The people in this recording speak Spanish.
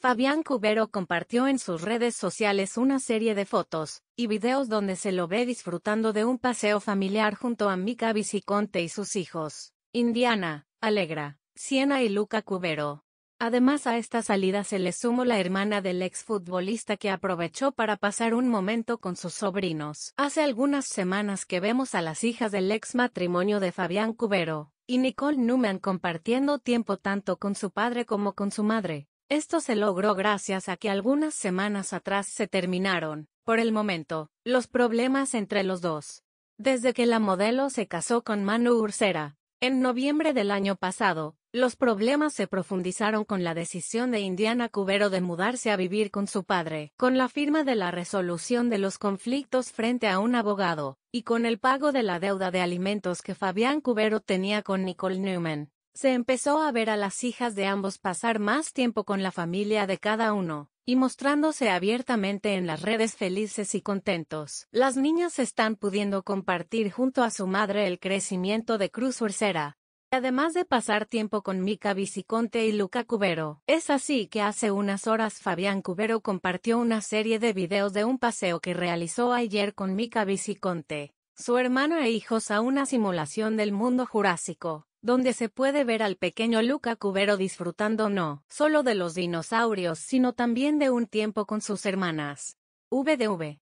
Fabián Cubero compartió en sus redes sociales una serie de fotos y videos donde se lo ve disfrutando de un paseo familiar junto a Mika Viciconte y sus hijos, Indiana, Alegra, Siena y Luca Cubero. Además a esta salida se le sumó la hermana del ex futbolista que aprovechó para pasar un momento con sus sobrinos. Hace algunas semanas que vemos a las hijas del ex matrimonio de Fabián Cubero y Nicole Newman compartiendo tiempo tanto con su padre como con su madre esto se logró gracias a que algunas semanas atrás se terminaron, por el momento, los problemas entre los dos. Desde que la modelo se casó con Manu Ursera, en noviembre del año pasado, los problemas se profundizaron con la decisión de Indiana Cubero de mudarse a vivir con su padre, con la firma de la resolución de los conflictos frente a un abogado, y con el pago de la deuda de alimentos que Fabián Cubero tenía con Nicole Newman. Se empezó a ver a las hijas de ambos pasar más tiempo con la familia de cada uno, y mostrándose abiertamente en las redes felices y contentos. Las niñas están pudiendo compartir junto a su madre el crecimiento de Cruz Ursera, además de pasar tiempo con Mika Viciconte y Luca Cubero. Es así que hace unas horas Fabián Cubero compartió una serie de videos de un paseo que realizó ayer con Mika Viciconte, su hermano e hijos a una simulación del mundo jurásico donde se puede ver al pequeño Luca Cubero disfrutando no solo de los dinosaurios, sino también de un tiempo con sus hermanas. VDV